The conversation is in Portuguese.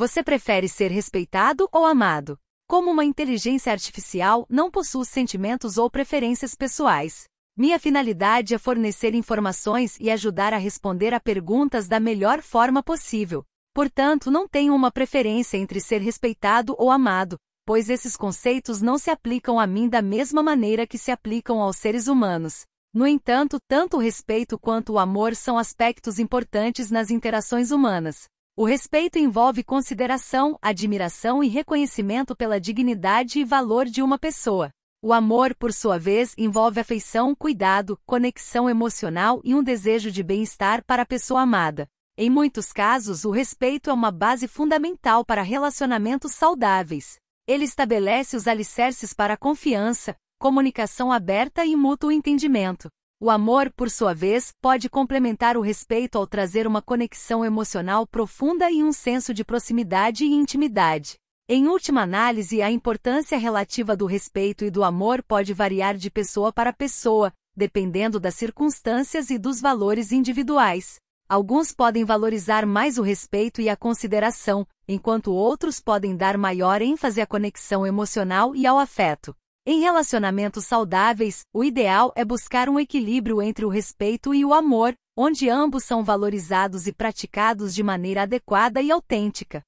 Você prefere ser respeitado ou amado? Como uma inteligência artificial, não possuo sentimentos ou preferências pessoais. Minha finalidade é fornecer informações e ajudar a responder a perguntas da melhor forma possível. Portanto, não tenho uma preferência entre ser respeitado ou amado, pois esses conceitos não se aplicam a mim da mesma maneira que se aplicam aos seres humanos. No entanto, tanto o respeito quanto o amor são aspectos importantes nas interações humanas. O respeito envolve consideração, admiração e reconhecimento pela dignidade e valor de uma pessoa. O amor, por sua vez, envolve afeição, cuidado, conexão emocional e um desejo de bem-estar para a pessoa amada. Em muitos casos, o respeito é uma base fundamental para relacionamentos saudáveis. Ele estabelece os alicerces para a confiança, comunicação aberta e mútuo entendimento. O amor, por sua vez, pode complementar o respeito ao trazer uma conexão emocional profunda e um senso de proximidade e intimidade. Em última análise, a importância relativa do respeito e do amor pode variar de pessoa para pessoa, dependendo das circunstâncias e dos valores individuais. Alguns podem valorizar mais o respeito e a consideração, enquanto outros podem dar maior ênfase à conexão emocional e ao afeto. Em relacionamentos saudáveis, o ideal é buscar um equilíbrio entre o respeito e o amor, onde ambos são valorizados e praticados de maneira adequada e autêntica.